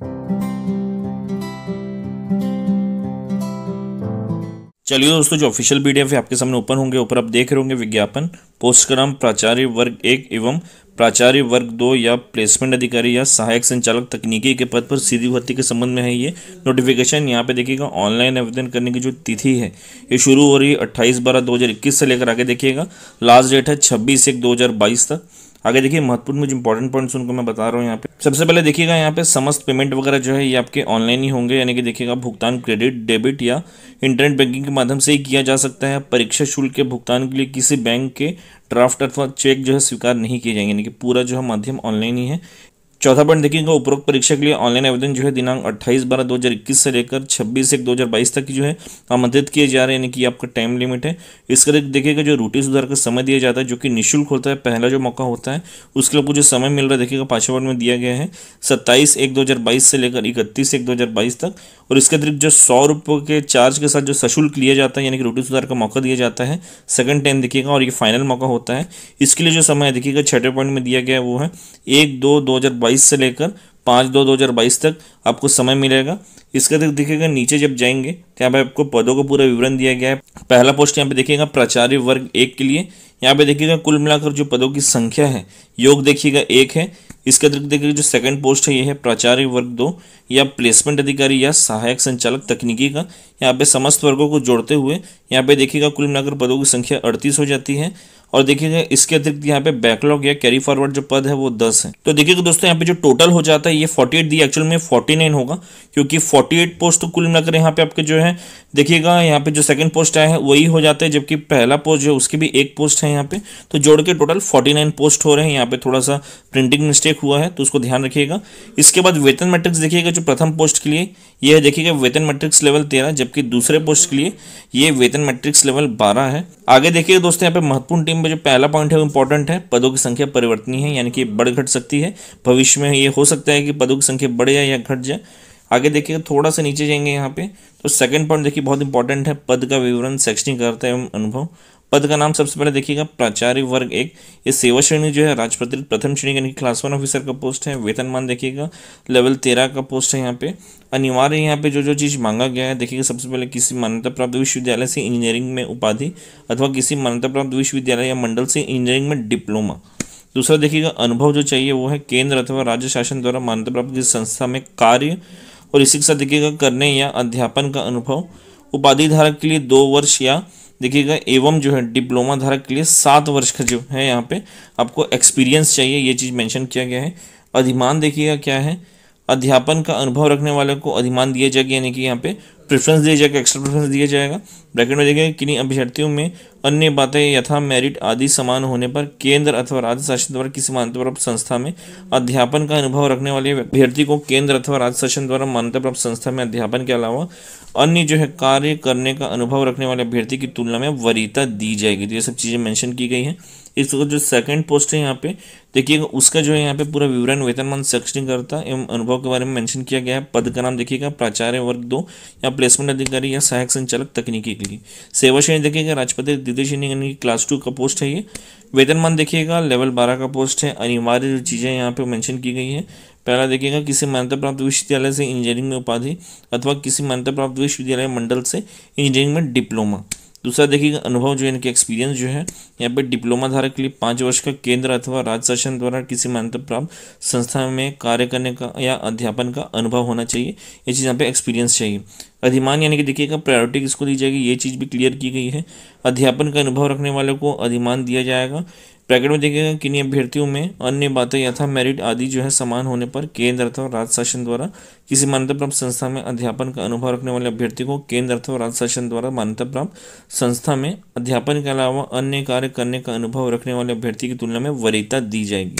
Thank you. चलिए दोस्तों जो ऑफिशियल पीडीएफ है आपके सामने ओपन होंगे ऊपर आप देख रहे होंगे विज्ञापन पोस्ट क्रम प्राचार्य वर्ग एक एवं प्राचार्य वर्ग दो या प्लेसमेंट अधिकारी या सहायक संचालक तकनीकी के पद पर सीधी भर्ती के संबंध में है ये नोटिफिकेशन यहाँ पे देखिएगा ऑनलाइन आवेदन करने की जो तिथि है ये शुरू हो रही है अट्ठाईस बारह दो हज़ार इक्कीस से लेकर आगे देखिएगा लास्ट डेट है छब्बीस एक दो हज़ार बाईस तक आगे देखिए महत्वपूर्ण मुझे इंपॉर्टेंट पॉइंट्स उनको मैं बता रहा हूँ यहाँ पे सबसे पहले देखिएगा यहाँ पे समस्त पेमेंट वगैरह जो है ये आपके ऑनलाइन ही होंगे यानी कि देखिएगा भुगतान क्रेडिट डेबिट या इंटरनेट बैंकिंग के माध्यम से ही किया जा सकता है परीक्षा शुल्क के भुगतान के लिए किसी बैंक के ड्राफ्ट अथवा चेक जो है स्वीकार नहीं किए जाएंगे यानी कि पूरा जो है माध्यम ऑनलाइन ही है चौथा पॉइंट देखिएगा उपरोक्त परीक्षा के लिए ऑनलाइन आवेदन जो है दिनांक 28 बारह 2021 से लेकर 26 एक 2022 तक जो है आमंत्रित किए जा रहे हैं यानी कि आपका टाइम लिमिट है इसका देखिएगा जो रूटीन सुधार का समय दिया जाता है जो कि निःशुल्क होता है पहला जो मौका होता है उसके लिए जो समय मिल रहा है देखिएगा पांचवा पॉइंट में दिया गया है सत्ताईस एक दो से लेकर इकतीस एक दो तक और इसके अतिरिक्त जो सौ रुपये के चार्ज के साथ जो सशुल्क लिया जाता है यानी कि रूटीन सुधार का मौका दिया जाता है सेकंड टाइम देखिएगा और ये फाइनल मौका होता है इसके लिए जो समय देखिएगा छठे पॉइंट में दिया गया वो है एक दो दो 2022 से लेकर पाँच दो दो हज़ार बाईस तक आपको समय मिलेगा इसके अतिरिक्त देखिएगा नीचे जब जाएंगे तो यहाँ पे आपको पदों का पूरा विवरण दिया गया है पहला पोस्ट यहाँ पे देखिएगा प्राचार्य वर्ग एक के लिए यहाँ पे देखिएगा कुल मिलाकर जो पदों की संख्या है योग देखिएगा एक है इसके अतिरिक्त देखिएगा जो सेकंड पोस्ट है ये है प्राचार्य वर्ग दो या प्लेसमेंट अधिकारी या सहायक संचालक तकनीकी का यहाँ पे समस्त वर्गों को जोड़ते हुए यहाँ पे देखिएगा कुल मिलाकर पदों की संख्या अड़तीस हो जाती है और देखिए इसके अतिरिक्त यहाँ पे बैकलॉग या कैरी फॉरवर्ड जो पद है वो दस है तो देखिएगा दोस्तों यहाँ पे जो टोटल हो जाता है ये फोर्टी एट दी एक्चुअल में फोर्टी नाइन होगा क्योंकि फोर्टी एट पोस्ट कुल मिलाकर यहाँ पे आपके जो है देखिएगा यहाँ पे जो सेकंड पोस्ट आया है वही हो जाता है जबकि पहला पोस्ट जो है उसकी भी एक पोस्ट है यहाँ पे तो जोड़ के टोटल फोर्टी नाइन पोस्ट हो रहे हैं यहाँ पे थोड़ा सा प्रिंटिंग मिस्टेक हुआ है तो उसको ध्यान रखिएगा इसके बाद वेतन मैट्रिक्स देखिएगा जो प्रथम पोस्ट के लिए यह देखिएगा वेतन मैट्रिक्स लेवल तेरह जबकि दूसरे पोस्ट के लिए ये वेतन मैट्रिक्स लेवल बारह है आगे देखिएगा दोस्तों यहाँ पे महत्वपूर्ण टीम मीटिंग में जो पहला पॉइंट है वो इंपॉर्टेंट है पदों की संख्या परिवर्तनीय है यानी कि बढ़ घट सकती है भविष्य में ये हो सकता है कि पदों की संख्या बढ़ जाए या घट जाए आगे देखिएगा थोड़ा सा नीचे जाएंगे यहाँ पे तो सेकंड पॉइंट देखिए बहुत इंपॉर्टेंट है पद का विवरण शैक्षणिक अर्थ एवं अनुभव पद का नाम सबसे पहले देखिएगा प्राचार्य वर्ग एक ये सेवा श्रेणी जो है राजपत्रित प्रथम श्रेणी यानी कि क्लास वन ऑफिसर का पोस्ट है वेतनमान देखिएगा लेवल तेरह का पोस्ट है यहाँ पे अनिवार्य यहाँ पे जो जो चीज़ मांगा गया है देखिएगा सबसे पहले किसी मान्यता प्राप्त विश्वविद्यालय से इंजीनियरिंग में उपाधि अथवा किसी मान्यता प्राप्त विश्वविद्यालय या मंडल से इंजीनियरिंग में डिप्लोमा दूसरा देखिएगा अनुभव जो चाहिए वो है केंद्र अथवा राज्य शासन द्वारा मान्यता प्राप्त किसी संस्था में कार्य और इसी के साथ देखिएगा करने या अध्यापन का अनुभव उपाधि धारक के लिए दो वर्ष या देखिएगा एवं जो है डिप्लोमा धारक के लिए सात वर्ष का जो है यहाँ पे आपको एक्सपीरियंस चाहिए ये चीज़ मेंशन किया गया है अधिमान देखिएगा क्या है अध्यापन का अनुभव रखने वाले को अधिमान दिया जाएगा यानी कि यहाँ पे प्रेफरेंस दिया जाएगा एक्स्ट्रा प्रेफरेंस दिया जाएगा ब्रैकेट में देखिएगा किन्हीं अभ्यर्थियों में अन्य बातें यथा मेरिट आदि समान होने पर केंद्र अथवा राज्य शासन द्वारा किसी मान्यता प्राप्त संस्था में अध्यापन का अनुभव रखने वाले अभ्यर्थी को केंद्र अथवा राज्य शासन द्वारा मान्यता प्राप्त संस्था में अध्यापन के अलावा अन्य जो है कार्य करने का अनुभव रखने वाले अभ्यर्थी की तुलना में वरीयता दी जाएगी तो ये सब चीज़ें मैंशन की गई हैं इसका जो सेकंड पोस्ट है यहाँ पे देखिएगा उसका जो है यहाँ पे पूरा विवरण वेतनमान शैक्षणिकता एवं अनुभव के बारे में मेंशन किया गया है पद का नाम देखिएगा प्राचार्य वर्ग दो या प्लेसमेंट अधिकारी या सहायक संचालक तकनीकी के लिए सेवा श्रेणी देखिएगा राजपति दिदेश यानी क्लास टू का पोस्ट है ये वेतनमान देखिएगा लेवल बारह का पोस्ट है अनिवार्य जो चीज़ें यहाँ पे मैंशन की गई है पहला देखिएगा किसी मान्यता प्राप्त विश्वविद्यालय से इंजीनियरिंग में उपाधि अथवा किसी मान्यता प्राप्त विश्वविद्यालय मंडल से इंजीनियरिंग में डिप्लोमा दूसरा देखिएगा अनुभव जो इनके एक्सपीरियंस जो है यहाँ पर डिप्लोमा धारक के लिए पाँच वर्ष का केंद्र अथवा राज्य शासन द्वारा किसी मान्यता प्राप्त संस्था में कार्य करने का या अध्यापन का अनुभव होना चाहिए ये चीज़ यहाँ पे एक्सपीरियंस चाहिए अधिमान यानी कि देखिएगा प्रायोरिटी किसको दी जाएगी ये चीज़ भी क्लियर की गई है अध्यापन का अनुभव रखने वालों को अधिमान दिया जाएगा ब्रैकेट में देखिएगा किन्हीं अभ्यर्थियों में अन्य बातें यथा मेरिट आदि जो है समान होने पर केंद्र अथवा राज्य शासन द्वारा किसी मान्यता प्राप्त संस्था में अध्यापन का अनुभव रखने वाले अभ्यर्थी को केंद्र अथवा राज्य शासन द्वारा मान्यता प्राप्त संस्था में अध्यापन के अलावा अन्य कार्य करने का अनुभव रखने वाले अभ्यर्थी की तुलना में वरीयता दी जाएगी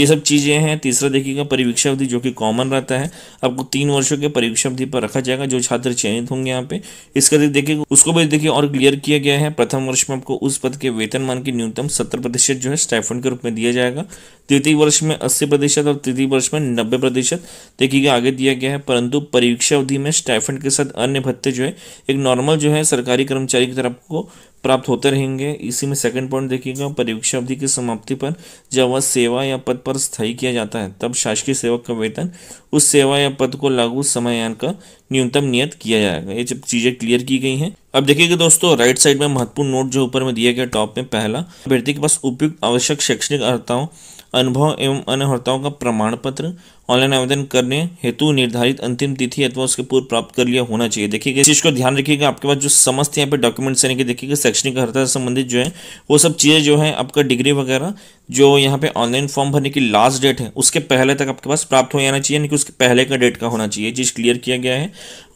ये सब चीज़ें हैं तीसरा देखिएगा परीक्षा अवधि जो कि कॉमन रहता है आपको तीन वर्षों के परीक्षा अवधि पर रखा जाएगा जो छात्र चयनित होंगे यहाँ पे इसका देखिए उसको भी देखिए और क्लियर किया गया है प्रथम वर्ष में आपको उस पद के वेतन मान की न्यूनतम सत्तर प्रतिशत जो है स्टाइफन के रूप में दिया जाएगा तृतीय वर्ष में अस्सी प्रतिशत और तृतीय वर्ष में नब्बे प्रतिशत देखिए आगे दिया गया है परंतु परीक्षा अवधि में स्टाइफन के साथ अन्य भत्ते जो है एक नॉर्मल जो है सरकारी कर्मचारी की तरफ को प्राप्त होते रहेंगे इसी में सेकंड पॉइंट देखिएगा परीक्षा अवधि की समाप्ति पर जब वह सेवा या पद पर स्थायी किया जाता है तब शासकीय सेवक का वेतन उस सेवा या पद को लागू समय का न्यूनतम नियत किया जाएगा ये चीज़ें क्लियर की गई हैं अब देखिएगा दोस्तों राइट साइड में महत्वपूर्ण नोट जो ऊपर में दिया गया टॉप में पहला अभ्यर्थी के पास उपयुक्त आवश्यक शैक्षणिक अर्ताओं अनुभव एवं अनहर्ताओं का प्रमाण पत्र ऑनलाइन आवेदन करने हेतु निर्धारित अंतिम तिथि अथवा उसके पूर्व प्राप्त कर लिया होना चाहिए देखिएगा इस चीज को ध्यान रखिएगा आपके पास जो समस्त यहाँ पे डॉक्यूमेंट्स यानी कि देखिएगा शैक्षणिक अर्हता से संबंधित जो है वो सब चीज़ें जो है आपका डिग्री वगैरह जो यहाँ पे ऑनलाइन फॉर्म भरने की लास्ट डेट है उसके पहले तक आपके पास प्राप्त हो जाना चाहिए यानी कि उसके पहले का डेट का होना चाहिए चीज़ क्लियर किया गया है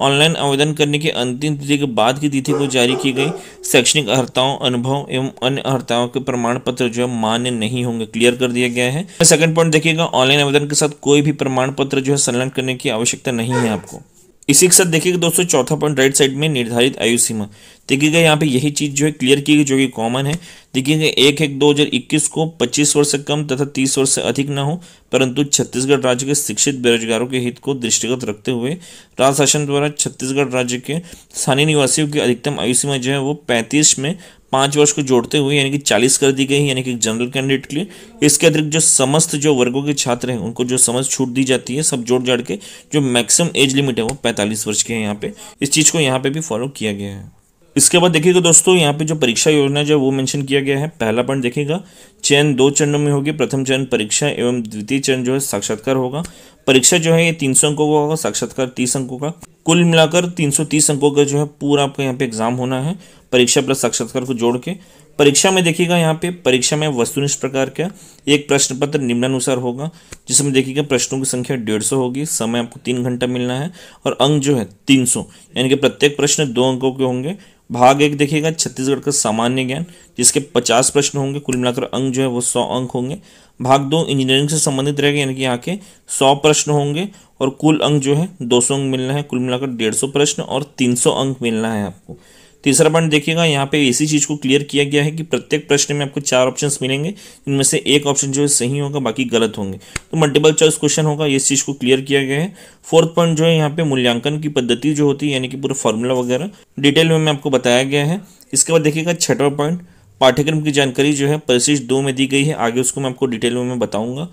ऑनलाइन आवेदन करने की अंतिम तिथि के बाद की तिथि थी वो जारी की गई शैक्षणिक अर्ताओं अनुभव एवं अन्य अर्ताओं के प्रमाण पत्र जो है मान्य नहीं होंगे क्लियर कर दिया गया है सेकंड पॉइंट देखिएगा ऑनलाइन आवेदन के साथ कोई भी प्रमाण पत्र जो है संलग्न करने की आवश्यकता नहीं है आपको इसी के साथ देखिएगा दोस्तों चौथा पॉइंट राइट साइड में निर्धारित आयु सीमा देखिएगा यहाँ पे यही चीज जो है क्लियर की गई जो कि कॉमन है देखिएगा एक एक दो हजार इक्कीस को पच्चीस वर्ष से कम तथा तीस वर्ष से अधिक ना हो परंतु छत्तीसगढ़ राज्य के शिक्षित बेरोजगारों के हित को दृष्टिगत रखते हुए राज्य शासन द्वारा छत्तीसगढ़ राज्य के स्थानीय निवासियों की अधिकतम आयु सीमा जो है वो पैंतीस में पाँच वर्ष को जोड़ते हुए यानी कि चालीस कर दी गई यानी कि जनरल कैंडिडेट के लिए इसके अतिरिक्त जो समस्त जो वर्गों के छात्र हैं उनको जो समझ छूट दी जाती है सब जोड़ जाड़ के जो मैक्सिमम एज लिमिट है वो पैंतालीस वर्ष के हैं यहाँ पे इस चीज़ को यहाँ पे भी फॉलो किया गया है इसके बाद देखिएगा तो दोस्तों यहाँ पे जो परीक्षा योजना जो वो मेंशन किया गया है पहला पॉइंट देखिएगा चयन दो चरणों में होगी प्रथम चरण परीक्षा एवं द्वितीय चरण जो है साक्षात्कार होगा परीक्षा जो है ये तीन सौ अंकों का होगा साक्षात्कार तीस अंकों का कुल मिलाकर तीन सौ तीस अंकों का जो है पूरा आपका यहाँ पे एग्जाम होना है परीक्षा प्लस साक्षात्कार को जोड़ के परीक्षा में देखिएगा यहाँ पे परीक्षा में वस्तुनिष्ठ प्रकार का एक प्रश्न पत्र निम्नानुसार होगा जिसमें देखिएगा प्रश्नों की संख्या डेढ़ सौ होगी समय आपको तीन घंटा मिलना है और अंक जो है तीन सौ यानी कि प्रत्येक प्रश्न दो अंकों के होंगे भाग एक देखिएगा छत्तीसगढ़ का सामान्य ज्ञान जिसके पचास प्रश्न होंगे कुल मिलाकर अंक जो है वो सौ अंक होंगे भाग दो इंजीनियरिंग से संबंधित रहेगा यानी कि यहाँ के सौ प्रश्न होंगे और कुल अंक जो है दो सौ अंक मिलना है कुल मिलाकर डेढ़ सौ प्रश्न और तीन सौ अंक मिलना है आपको तीसरा पॉइंट देखिएगा यहाँ पे इसी चीज़ को क्लियर किया गया है कि प्रत्येक प्रश्न में आपको चार ऑप्शन मिलेंगे इनमें से एक ऑप्शन जो है सही होगा बाकी गलत होंगे तो मल्टीपल चॉइस क्वेश्चन होगा इस चीज़ को क्लियर किया गया है फोर्थ पॉइंट जो है यहाँ पे मूल्यांकन की पद्धति जो होती है यानी कि पूरा फॉर्मूला वगैरह डिटेल में आपको बताया गया है इसके बाद देखिएगा छठवा पॉइंट पाठ्यक्रम की जानकारी जो है परिशिष्ट दो में दी गई है आगे उसको मैं आपको डिटेल में बताऊंगा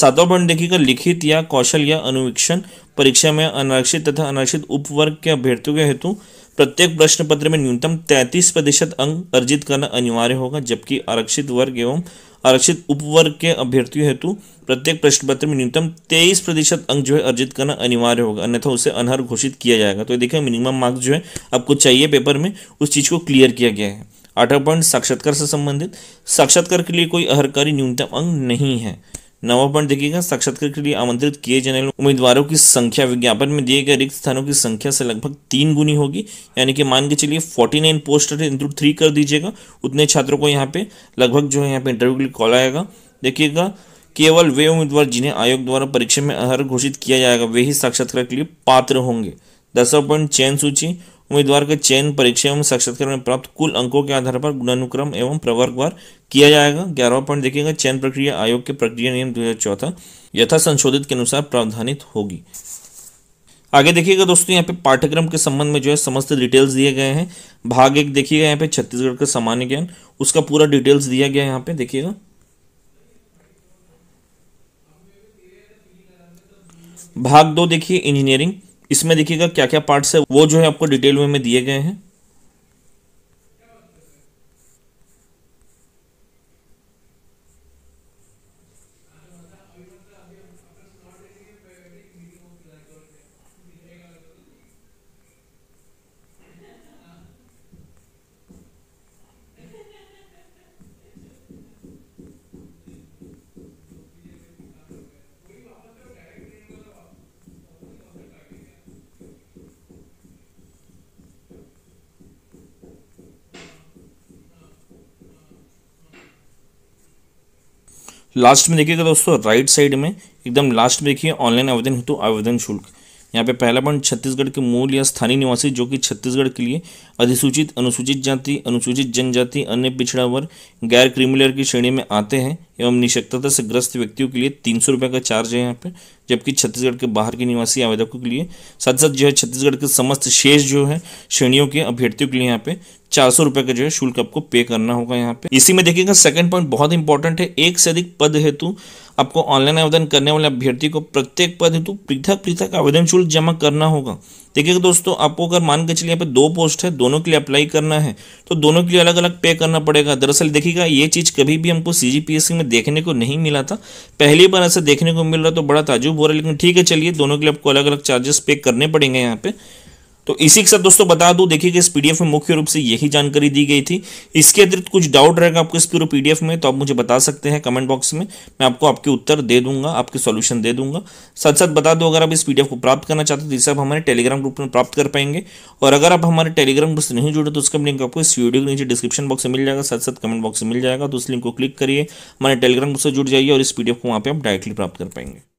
सातवां पॉइंट देखिएगा लिखित या कौशल या अनुवीक्षण परीक्षा में अनारक्षित तथा अनारक्षित उपवर्ग के अभ्यर्थियों के हेतु प्रत्येक प्रश्न पत्र में न्यूनतम 33 प्रतिशत अंक अर्जित करना अनिवार्य होगा जबकि आरक्षित वर्ग एवं आरक्षित उपवर्ग के अभ्यर्थियों हेतु प्रत्येक प्रश्न पत्र में न्यूनतम 23 प्रतिशत अंक जो है अर्जित करना अनिवार्य होगा अन्यथा उसे अनहर घोषित किया जाएगा तो देखिए मिनिमम मार्क्स जो है आपको चाहिए पेपर में उस चीज़ को क्लियर किया गया है आठवां पॉइंट साक्षात्कार से संबंधित साक्षात्कार के लिए कोई अहरकारी न्यूनतम अंक नहीं है नवा पॉइंट देखिएगा साक्षात्कार के लिए आमंत्रित किए जाने वाले उम्मीदवारों की संख्या विज्ञापन में दिए गए रिक्त स्थानों की संख्या से लगभग तीन गुनी होगी यानी कि मान के चलिए 49 पोस्ट इंटू थ्री कर दीजिएगा उतने छात्रों को यहाँ पे लगभग जो है यहाँ पे इंटरव्यू के लिए कॉल आएगा देखिएगा केवल वे उम्मीदवार जिन्हें आयोग द्वारा परीक्षा में अहर घोषित किया जाएगा वे ही साक्षात्कार के लिए पात्र होंगे दसवा पॉइंट चयन सूची उम्मीदवार के चयन परीक्षा एवं साक्षात्कार में प्राप्त कुल अंकों के आधार पर गुणानुक्रम एवं प्रवर्गवार किया जाएगा ग्यारहवा पॉइंट देखिएगा चयन प्रक्रिया आयोग के प्रक्रिया नियम दो यथा संशोधित के अनुसार प्रावधानित होगी आगे देखिएगा दोस्तों यहाँ पे पाठ्यक्रम के संबंध में जो है समस्त डिटेल्स दिए गए हैं भाग एक देखिएगा यहाँ पे छत्तीसगढ़ का सामान्य ज्ञान उसका पूरा डिटेल्स दिया गया है यहाँ पे देखिएगा भाग दो देखिए इंजीनियरिंग इसमें देखिएगा क्या क्या पार्ट्स है वो जो है आपको डिटेल में दिए गए हैं लास्ट में देखिएगा तो दोस्तों राइट साइड में एकदम लास्ट में देखिए ऑनलाइन आवेदन हेतु आवेदन शुल्क यहाँ पे पहला पॉइंट छत्तीसगढ़ के मूल या स्थानीय निवासी जो कि छत्तीसगढ़ के लिए अधिसूचित अनुसूचित जाति अनुसूचित जनजाति अन्य पिछड़ा वर्ग गैर क्रिमिनल की श्रेणी में आते हैं एवं निशक्तता से ग्रस्त व्यक्तियों के लिए तीन सौ रुपये का चार्ज है यहाँ पे जबकि छत्तीसगढ़ के बाहर के निवासी आवेदकों के लिए साथ साथ जो है छत्तीसगढ़ के समस्त शेष जो है श्रेणियों के अभ्यर्थियों के लिए यहाँ पे चार सौ रुपए का जो है शुल्क आपको पे करना होगा यहाँ पे इसी में देखिएगा सेकंड पॉइंट बहुत इंपॉर्टेंट है एक से अधिक पद हेतु आपको ऑनलाइन आवेदन करने वाले अभ्यर्थी को प्रत्येक पद हेतु पृथक पृथक आवेदन शुल्क जमा करना होगा देखिएगा दोस्तों आपको अगर मान के चलिए यहाँ पे दो पोस्ट है दोनों के लिए अप्लाई करना है तो दोनों के लिए अलग अलग पे करना पड़ेगा दरअसल देखिएगा ये चीज़ कभी भी हमको सीजीपीएससी में देखने को नहीं मिला था पहली बार ऐसा देखने को मिल रहा तो बड़ा ताजुब हो रहा है लेकिन ठीक है चलिए दोनों के लिए आपको अलग अलग चार्जेस पे करने पड़ेंगे यहाँ पे तो इसी के साथ दोस्तों बता दूं देखिए कि इस पीडीएफ में मुख्य रूप से यही जानकारी दी गई थी इसके अतिरिक्त कुछ डाउट रहेगा आपको इस पूरे पीडीएफ में तो आप मुझे बता सकते हैं कमेंट बॉक्स में मैं आपको आपके उत्तर दे दूंगा आपके सॉल्यूशन दे दूंगा साथ साथ बता दो अगर आप इस पीडीएफ को प्राप्त करना चाहते हैं तो इसे आप हमारे टेलीग्राम ग्रुप में प्राप्त कर पाएंगे और अगर आप हमारे टेलीग्राम ग्रुप से नहीं जुड़े तो उसका लिंक आपको इस वीडियो के नीचे डिस्क्रिप्शन बॉक्स में मिल जाएगा साथ साथ कमेंट बॉक्स में मिल जाएगा तो उस लिंक को क्लिक करिए हमारे टेलीग्राम ग्रुप से जुड़ जाइए और इस पीडीएफ को वहाँ पर आप डायरेक्टली प्राप्त कर पाएंगे